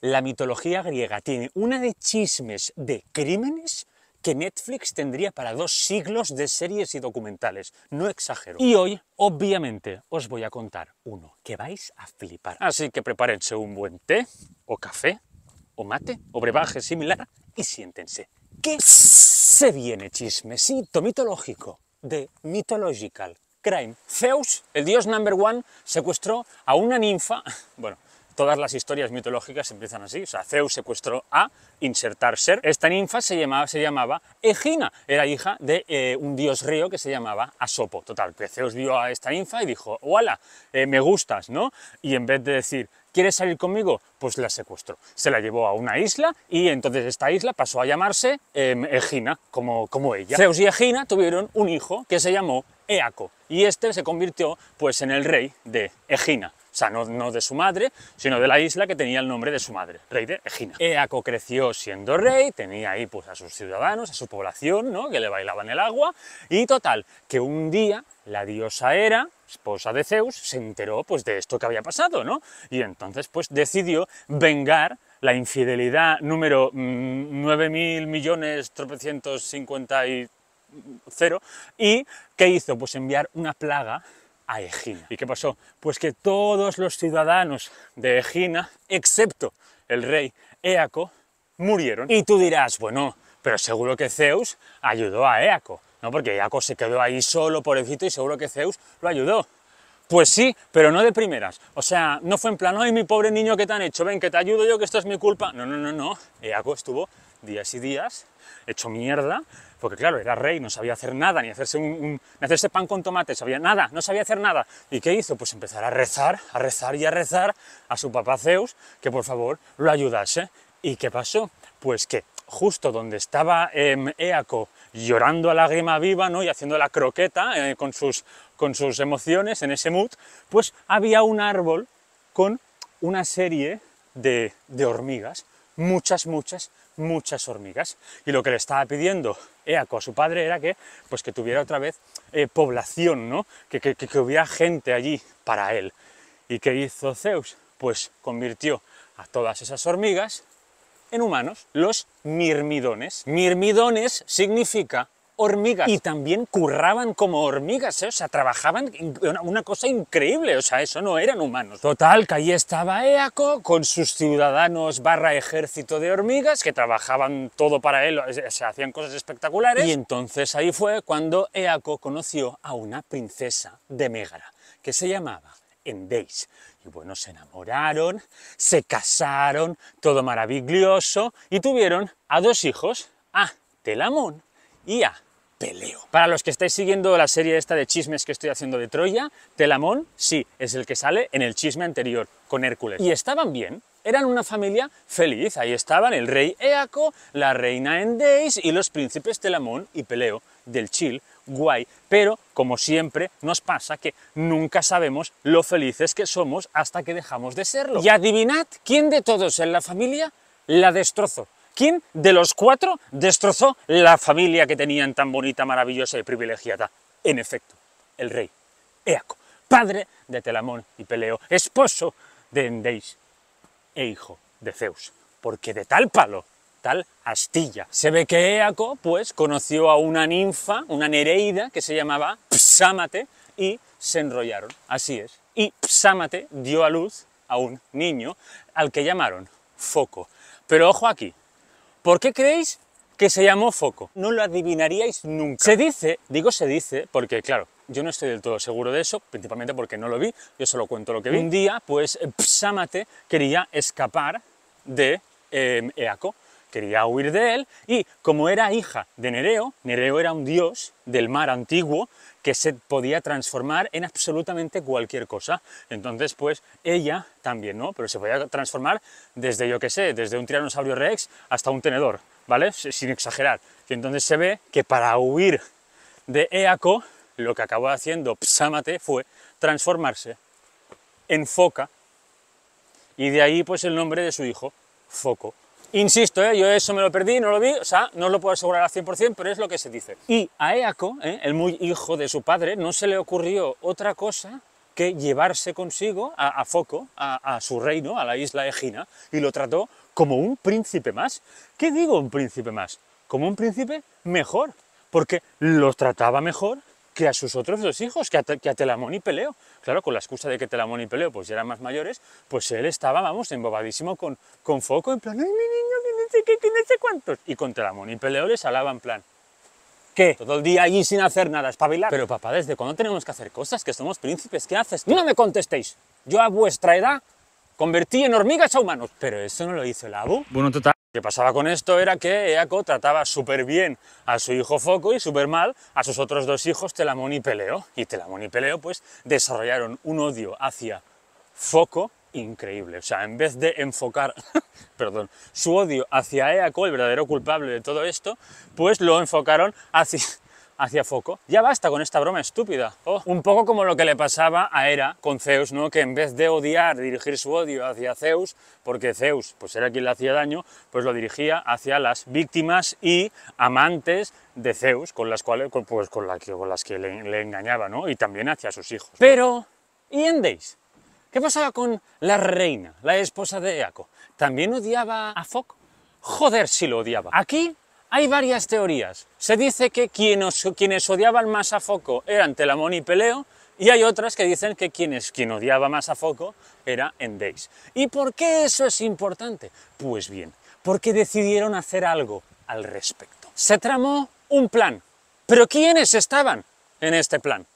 la mitología griega tiene una de chismes de crímenes que Netflix tendría para dos siglos de series y documentales. No exagero. Y hoy, obviamente, os voy a contar uno que vais a flipar. Así que prepárense un buen té, o café, o mate, o brebaje similar, y siéntense. Que se viene chismecito mitológico de Mythological Crime. Zeus, el dios number one, secuestró a una ninfa, bueno, Todas las historias mitológicas empiezan así, o sea, Zeus secuestró a insertar ser. Esta ninfa se llamaba, se llamaba Egina, era hija de eh, un dios río que se llamaba Asopo. Total, que Zeus vio a esta ninfa y dijo, hola, eh, me gustas, ¿no? Y en vez de decir, ¿quieres salir conmigo? Pues la secuestró. Se la llevó a una isla y entonces esta isla pasó a llamarse em, Egina, como, como ella. Zeus y Egina tuvieron un hijo que se llamó Eaco y este se convirtió pues en el rey de Egina o sea, no, de su madre, sino de la isla que tenía el nombre de su madre, rey de Egina. Eaco creció siendo rey, tenía ahí pues a sus ciudadanos, a su población, ¿no? que le bailaban el agua, y total, que un día la diosa Hera, esposa de Zeus, se enteró pues de esto que había pasado, ¿no? Y entonces pues decidió vengar la infidelidad número 9.000 mm, y cero, y ¿qué hizo? Pues enviar una plaga a Egina. ¿Y qué pasó? Pues que todos los ciudadanos de Egina, excepto el rey Eaco, murieron. Y tú dirás, bueno, pero seguro que Zeus ayudó a Eaco. ¿no? Porque Éaco se quedó ahí solo, pobrecito, y seguro que Zeus lo ayudó. Pues sí, pero no de primeras. O sea, no fue en plan, ay, mi pobre niño, ¿qué te han hecho? Ven, que te ayudo yo, que esto es mi culpa. No, no, no, no. Eaco estuvo días y días, hecho mierda, porque claro, era rey, no sabía hacer nada, ni hacerse, hacerse pan con tomate, sabía nada, no sabía hacer nada. ¿Y qué hizo? Pues empezar a rezar, a rezar y a rezar a su papá Zeus, que por favor lo ayudase. ¿Y qué pasó? Pues que justo donde estaba em, Eaco llorando a lágrima viva ¿no? y haciendo la croqueta eh, con, sus, con sus emociones en ese mood, pues había un árbol con una serie de, de hormigas, muchas, muchas, muchas hormigas. Y lo que le estaba pidiendo Eaco a su padre era que, pues que tuviera otra vez eh, población, ¿no? Que, que, que, hubiera gente allí para él. ¿Y qué hizo Zeus? Pues convirtió a todas esas hormigas en humanos, los mirmidones. Mirmidones significa hormigas. Y también curraban como hormigas, ¿eh? o sea, trabajaban una, cosa increíble, o sea, eso no eran humanos. Total, que ahí estaba Eaco con sus ciudadanos barra ejército de hormigas que trabajaban todo para él, se hacían cosas espectaculares. Y entonces ahí fue cuando Eaco conoció a una princesa de Megara que se llamaba Endeis. Y bueno, se enamoraron, se casaron, todo maravilloso, y tuvieron a dos hijos, a Telamón y a peleo. Para los que estáis siguiendo la serie esta de chismes que estoy haciendo de Troya, Telamón sí, es el que sale en el chisme anterior, con Hércules. Y estaban bien, eran una familia feliz. Ahí estaban el rey Eaco, la reina Endeis y los príncipes Telamón y Peleo del Chil, guay. Pero, como siempre, nos pasa que nunca sabemos lo felices que somos hasta que dejamos de serlo. Y adivinad quién de todos en la familia la destrozó. ¿Quién de los cuatro destrozó la familia que tenían tan bonita, maravillosa y privilegiada? En efecto, el rey Eaco, padre de Telamón y Peleo, esposo de Endeis e hijo de Zeus. Porque de tal palo, tal astilla. Se ve que Eaco, pues, conoció a una ninfa, una nereida, que se llamaba Psámate, y se enrollaron. Así es. Y Psámate dio a luz a un niño al que llamaron Foco. Pero ojo aquí, ¿Por qué creéis que se llamó foco? No lo adivinaríais nunca. Se dice, digo se dice, porque claro, yo no estoy del todo seguro de eso, principalmente porque no lo vi, yo solo cuento lo que vi. Un día, pues, Psámate quería escapar de eh, Eaco quería huir de él, y como era hija de Nereo, Nereo era un dios del mar antiguo que se podía transformar en absolutamente cualquier cosa. Entonces, pues ella también, ¿no? Pero se podía transformar desde, yo qué sé, desde un tiranosaurio rex hasta un tenedor, ¿vale? Sin exagerar. Y entonces se ve que para huir de Eaco, lo que acabó haciendo Psámate fue transformarse en foca, y de ahí pues el nombre de su hijo, Foco. Insisto, eh, yo eso me lo perdí, no lo vi, o sea, no lo puedo asegurar al 100%, pero es lo que se dice. Y a Eaco, eh, el muy hijo de su padre, no se le ocurrió otra cosa que llevarse consigo a, Foco, a, a, su reino, a la isla Egina, y lo trató como un príncipe más. ¿Qué digo un príncipe más? Como un príncipe mejor, porque lo trataba mejor, que a sus otros dos hijos, que a, Telamón y Peleo. Claro, con la excusa de que Telamón y Peleo pues ya eran más mayores, pues él estaba, vamos, embobadísimo con, con foco, en plan, ay, mi niño, que no qué, que no cuántos. Y con Telamón y Peleo les hablaba en plan, ¿Qué? Todo el día allí sin hacer nada, espabilar. Pero papá, ¿desde cuándo tenemos que hacer cosas? Que somos príncipes, ¿qué haces? ¡No me contestéis! Yo a vuestra edad Convertí en hormigas a humanos, pero eso no lo hizo el abu. Bueno, total. Lo que pasaba con esto era que Eaco trataba súper bien a su hijo Foco y súper mal a sus otros dos hijos Telamón y Peleo. Y Telamón y Peleo pues desarrollaron un odio hacia Foco increíble. O sea, en vez de enfocar perdón, su odio hacia Eaco, el verdadero culpable de todo esto, pues lo enfocaron hacia, hacia foco. Ya basta con esta broma estúpida. Oh. un poco como lo que le pasaba a Hera con Zeus, ¿no? Que en vez de odiar, dirigir su odio hacia Zeus, porque Zeus pues era quien le hacía daño, pues lo dirigía hacia las víctimas y amantes de Zeus, con las cuales pues con, que, las que le, engañaba, ¿no? Y también hacia sus hijos. Pero ¿y Endéis? ¿Qué pasaba con la reina, la esposa de Eaco? ¿También odiaba a Foc? Joder, si lo odiaba. Aquí hay varias teorías. Se dice que quienes, odiaban más a Foco eran Telamón y Peleo, y hay otras que dicen que quienes, quien odiaba más a Foco era Endeis. ¿Y por qué eso es importante? Pues bien, porque decidieron hacer algo al respecto. Se tramó un plan. ¿Pero quiénes estaban en este plan?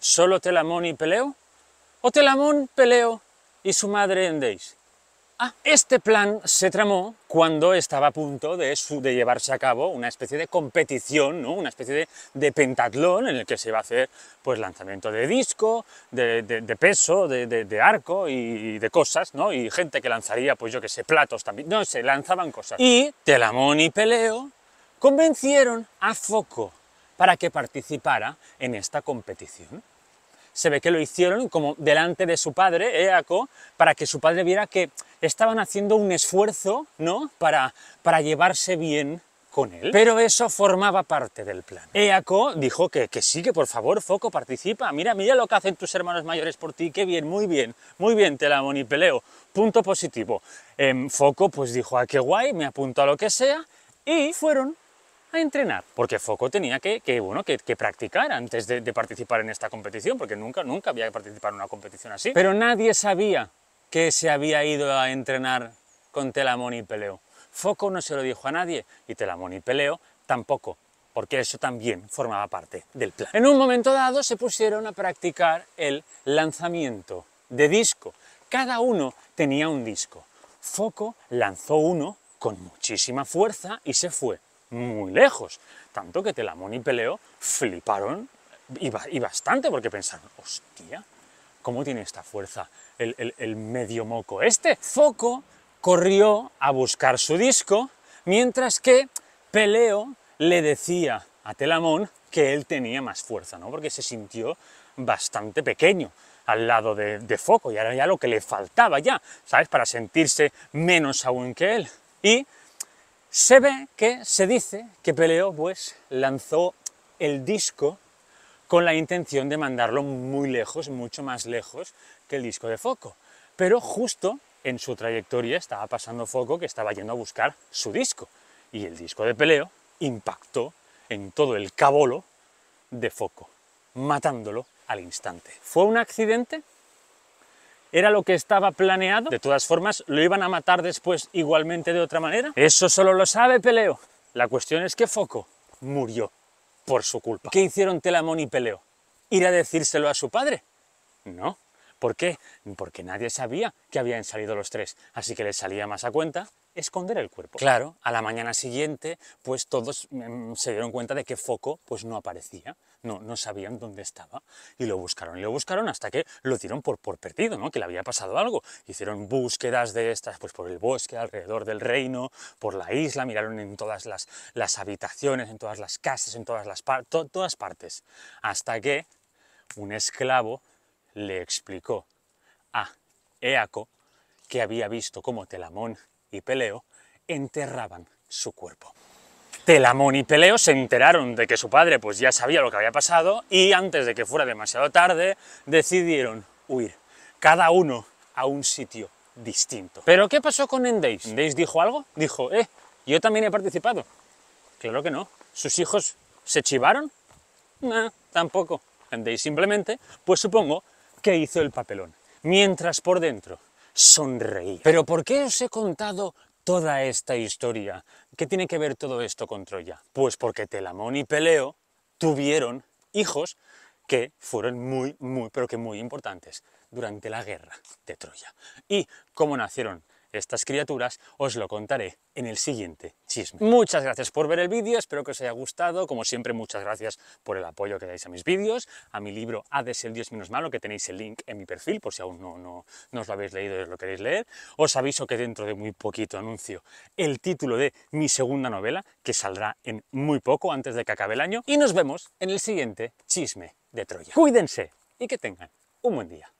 ¿Solo Telamón y Peleo? ¿O Telamón, Peleo y su madre Endeis? este plan se tramó cuando estaba a punto de, llevarse a cabo una especie de competición, una especie de, pentatlón en el que se iba a hacer pues, lanzamiento de disco, de, peso, de, arco y, de cosas, y gente que lanzaría, pues yo que sé, platos también, no se lanzaban cosas. Y Telamón y Peleo convencieron a Foco para que participara en esta competición se ve que lo hicieron como delante de su padre, Eaco, eh, para que su padre viera que estaban haciendo un esfuerzo, ¿no?, para, para llevarse bien con él. Pero eso formaba parte del plan. Eaco eh, dijo que, que sí, que por favor, Foco, participa. Mira, mira lo que hacen tus hermanos mayores por ti. Qué bien, muy bien, muy bien, te la monipeleo. Punto positivo. Eh, Foco pues dijo, ah, qué guay, me apunto a lo que sea. Y fueron a entrenar, porque Foco tenía que, bueno, que, practicar antes de, participar en esta competición, porque nunca, nunca había que participar en una competición así. Pero nadie sabía que se había ido a entrenar con Telamón y Peleo. Foco no se lo dijo a nadie y Telamón y Peleo tampoco, porque eso también formaba parte del plan. En un momento dado se pusieron a practicar el lanzamiento de disco. Cada uno tenía un disco. Foco lanzó uno con muchísima fuerza y se fue muy lejos. Tanto que Telamón y Peleo fliparon y, bastante porque pensaron, hostia, ¿cómo tiene esta fuerza el, medio moco este? Foco corrió a buscar su disco, mientras que Peleo le decía a Telamón que él tenía más fuerza, ¿no? porque se sintió bastante pequeño al lado de, Foco, y era ya lo que le faltaba ya, ¿sabes? Para sentirse menos aún que él. Y se ve que se dice que Peleo pues lanzó el disco con la intención de mandarlo muy lejos, mucho más lejos que el disco de Foco. Pero justo en su trayectoria estaba pasando Foco que estaba yendo a buscar su disco. Y el disco de Peleo impactó en todo el cabolo de Foco, matándolo al instante. ¿Fue un accidente? ¿Era lo que estaba planeado? De todas formas, ¿lo iban a matar después igualmente de otra manera? Eso solo lo sabe Peleo. La cuestión es que Foco murió por su culpa. ¿Qué hicieron Telamón y Peleo? ¿Ir a decírselo a su padre? No. ¿Por qué? Porque nadie sabía que habían salido los tres, así que les salía más a cuenta esconder el cuerpo. Claro, a la mañana siguiente, pues todos mm, se dieron cuenta de que Foco pues no aparecía, no, no sabían dónde estaba y lo buscaron y lo buscaron hasta que lo dieron por, por perdido, ¿no? Que le había pasado algo. Hicieron búsquedas de estas, pues por el bosque, alrededor del reino, por la isla, miraron en todas las, habitaciones, en todas las casas, en todas las todas partes, hasta que un esclavo le explicó a Eaco que había visto cómo Telamón y Peleo enterraban su cuerpo. Telamón y Peleo se enteraron de que su padre pues ya sabía lo que había pasado y antes de que fuera demasiado tarde decidieron huir, cada uno a un sitio distinto. ¿Pero qué pasó con Endeis? ¿Endeis dijo algo? Dijo, eh, yo también he participado. Claro que no. ¿Sus hijos se chivaron? No, tampoco. Endeis simplemente, pues supongo, ¿Qué hizo el papelón, mientras por dentro sonreí. Pero ¿por qué os he contado toda esta historia? ¿Qué tiene que ver todo esto con Troya? Pues porque Telamón y Peleo tuvieron hijos que fueron muy, muy, pero que muy importantes durante la guerra de Troya. ¿Y cómo nacieron estas criaturas, os lo contaré en el siguiente chisme. Muchas gracias por ver el vídeo, espero que os haya gustado, como siempre muchas gracias por el apoyo que dais a mis vídeos, a mi libro Hades el dios menos malo, que tenéis el link en mi perfil, por si aún no, no, no os lo habéis leído y os lo queréis leer. Os aviso que dentro de muy poquito anuncio el título de mi segunda novela, que saldrá en muy poco, antes de que acabe el año, y nos vemos en el siguiente chisme de Troya. Cuídense y que tengan un buen día.